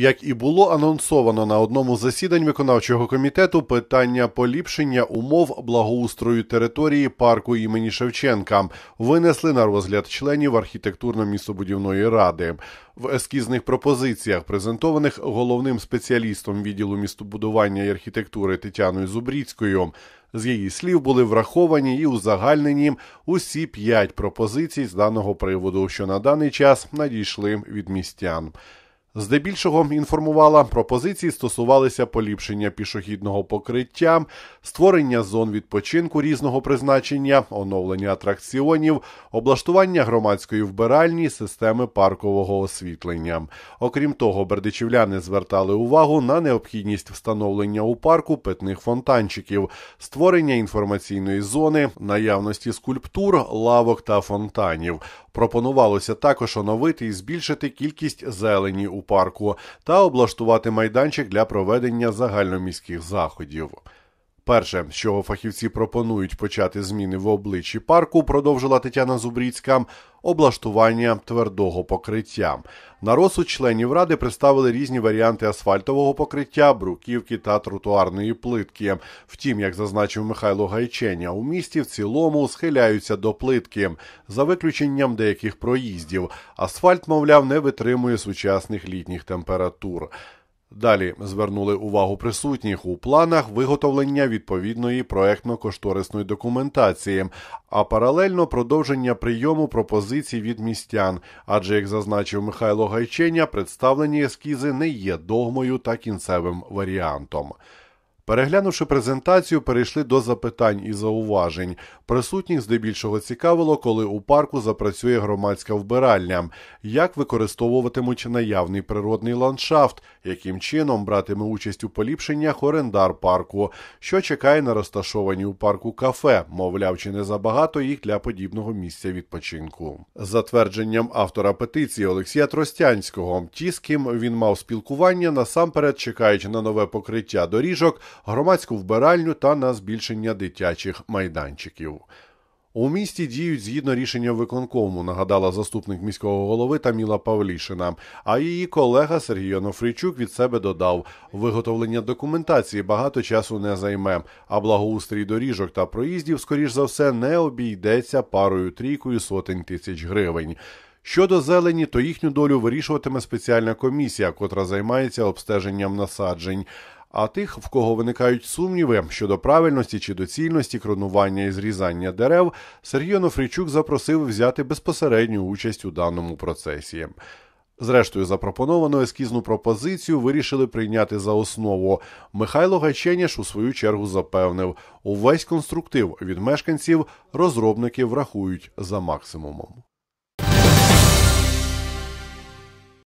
Як і було анонсовано на одному з засідань виконавчого комітету питання поліпшення умов благоустрою території парку імені Шевченка винесли на розгляд членів архітектурно-містобудівної ради. В ескізних пропозиціях, презентованих головним спеціалістом відділу містобудування і архітектури Тетяною Зубріцькою, з її слів були враховані і узагальнені усі п'ять пропозицій з даного приводу, що на даний час надійшли від містян. Здебільшого інформувала, пропозиції стосувалися поліпшення пішохідного покриття, створення зон відпочинку різного призначення, оновлення атракціонів, облаштування громадської вбиральні, системи паркового освітлення. Окрім того, бердичівляни звертали увагу на необхідність встановлення у парку питних фонтанчиків, створення інформаційної зони, наявності скульптур, лавок та фонтанів. Пропонувалося також оновити і збільшити кількість зелені у парку та облаштувати майданчик для проведення загальноміських заходів. Перше, з чого фахівці пропонують почати зміни в обличчі парку, продовжила Тетяна Зубріцька облаштування твердого покриття. На розсуд членів ради представили різні варіанти асфальтового покриття, бруківки та тротуарної плитки. Втім, як зазначив Михайло Гайченя, у місті в цілому схиляються до плитки за виключенням деяких проїздів. Асфальт, мовляв, не витримує сучасних літніх температур. Далі звернули увагу присутніх у планах виготовлення відповідної проектно-кошторисної документації, а паралельно продовження прийому пропозицій від містян. Адже, як зазначив Михайло Гайченя, представлені ескізи не є догмою та кінцевим варіантом. Переглянувши презентацію, перейшли до запитань і зауважень. Присутніх здебільшого цікавило, коли у парку запрацює громадська вбиральня, як використовуватимуть наявний природний ландшафт, яким чином братиме участь у поліпшеннях орендар парку, що чекає на розташовані у парку кафе, мовляв, чи не забагато їх для подібного місця відпочинку. За твердженням автора петиції Олексія Тростянського, ті, з ким він мав спілкування, насамперед чекаючи на нове покриття доріжок громадську вбиральню та на збільшення дитячих майданчиків. У місті діють згідно рішення виконкому, нагадала заступник міського голови Таміла Павлішина. А її колега Сергій Онофрійчук від себе додав: виготовлення документації багато часу не займе, а благоустрій доріжок та проїздів, скоріш за все, не обійдеться парою трійкою сотень тисяч гривень. Щодо зелені, то їхню долю вирішуватиме спеціальна комісія, котра займається обстеженням насаджень а тих, в кого виникають сумніви щодо правильності чи доцільності кронування і зрізання дерев, Сергій Онофрійчук запросив взяти безпосередню участь у даному процесі. Зрештою, запропоновану ескізну пропозицію вирішили прийняти за основу. Михайло Гаченяш у свою чергу запевнив, увесь конструктив від мешканців розробники врахують за максимумом.